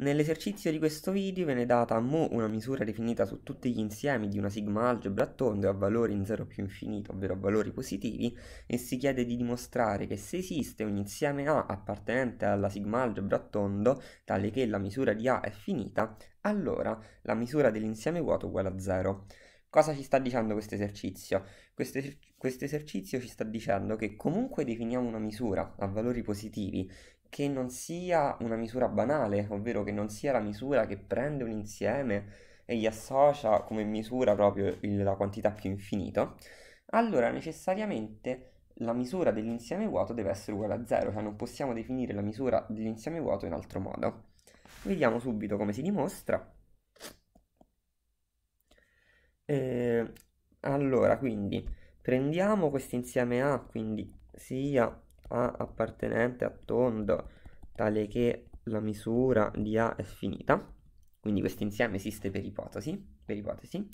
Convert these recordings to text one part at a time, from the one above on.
Nell'esercizio di questo video viene data a Mu una misura definita su tutti gli insiemi di una sigma algebra tondo a valori in 0 più infinito, ovvero a valori positivi, e si chiede di dimostrare che se esiste un insieme A appartenente alla sigma algebra tondo, tale che la misura di A è finita, allora la misura dell'insieme vuoto è uguale a 0. Cosa ci sta dicendo questo esercizio? Questo esercizio ci sta dicendo che comunque definiamo una misura a valori positivi che non sia una misura banale, ovvero che non sia la misura che prende un insieme e gli associa come misura proprio il, la quantità più infinito, allora necessariamente la misura dell'insieme vuoto deve essere uguale a 0, cioè non possiamo definire la misura dell'insieme vuoto in altro modo. Vediamo subito come si dimostra. Eh, allora, quindi prendiamo questo insieme A, quindi sia a appartenente a tondo tale che la misura di A è finita, quindi questo insieme esiste per ipotesi, per ipotesi,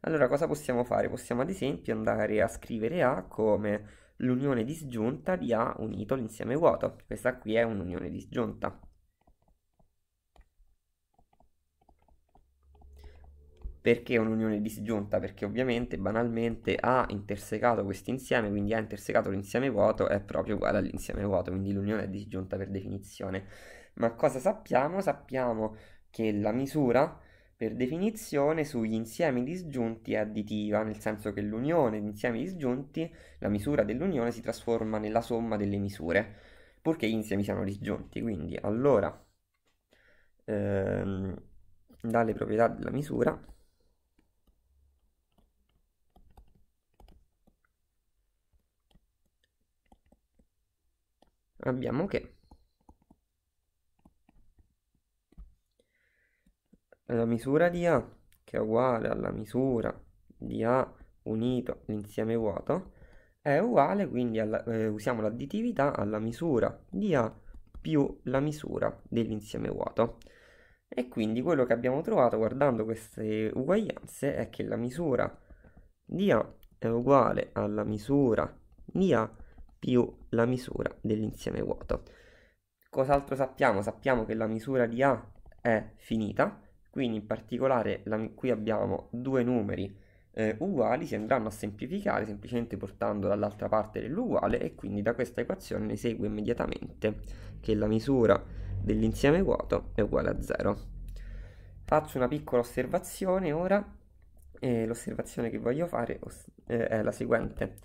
allora cosa possiamo fare? Possiamo ad esempio andare a scrivere A come l'unione disgiunta di A unito l'insieme vuoto, questa qui è un'unione disgiunta. perché è un'unione disgiunta? Perché ovviamente banalmente ha intersecato questo insieme, quindi ha intersecato l'insieme vuoto è proprio uguale all'insieme vuoto, quindi l'unione è disgiunta per definizione. Ma cosa sappiamo? Sappiamo che la misura per definizione sugli insiemi disgiunti è additiva, nel senso che l'unione di insiemi disgiunti, la misura dell'unione si trasforma nella somma delle misure, purché gli insiemi siano disgiunti. Quindi allora, ehm, dalle proprietà della misura abbiamo che la misura di A che è uguale alla misura di A unito l'insieme vuoto è uguale quindi alla, eh, usiamo l'additività alla misura di A più la misura dell'insieme vuoto e quindi quello che abbiamo trovato guardando queste uguaglianze è che la misura di A è uguale alla misura di A più la misura dell'insieme vuoto. Cos'altro sappiamo? Sappiamo che la misura di A è finita, quindi in particolare la, qui abbiamo due numeri eh, uguali, si andranno a semplificare semplicemente portando dall'altra parte dell'uguale e quindi da questa equazione ne segue immediatamente che la misura dell'insieme vuoto è uguale a 0. Faccio una piccola osservazione ora, eh, l'osservazione che voglio fare eh, è la seguente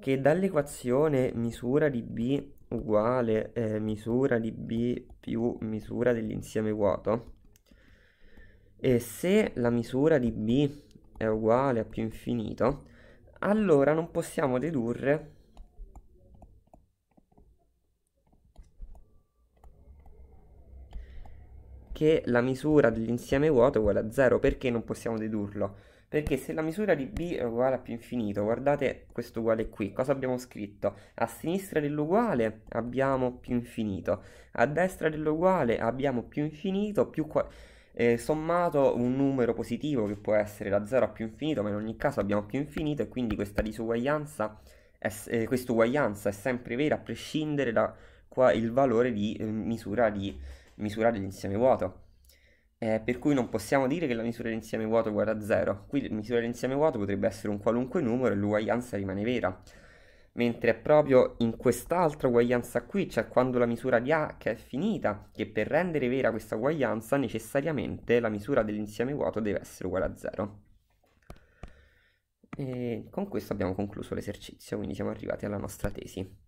che dall'equazione misura di B uguale eh, misura di B più misura dell'insieme vuoto, e se la misura di B è uguale a più infinito, allora non possiamo dedurre che la misura dell'insieme vuoto è uguale a 0. Perché non possiamo dedurlo? Perché se la misura di b è uguale a più infinito, guardate questo uguale qui, cosa abbiamo scritto? A sinistra dell'uguale abbiamo più infinito, a destra dell'uguale abbiamo più infinito più... Eh, sommato un numero positivo che può essere da 0 a più infinito, ma in ogni caso abbiamo più infinito e quindi questa disuguaglianza, è, eh, questa uguaglianza è sempre vera a prescindere da qua il valore di eh, misura, di, misura dell'insieme vuoto. Eh, per cui non possiamo dire che la misura dell'insieme vuoto è uguale a 0. Qui la misura dell'insieme vuoto potrebbe essere un qualunque numero e l'uguaglianza rimane vera. Mentre è proprio in quest'altra uguaglianza qui, cioè quando la misura di A che è finita, che per rendere vera questa uguaglianza necessariamente la misura dell'insieme vuoto deve essere uguale a 0. E con questo abbiamo concluso l'esercizio, quindi siamo arrivati alla nostra tesi.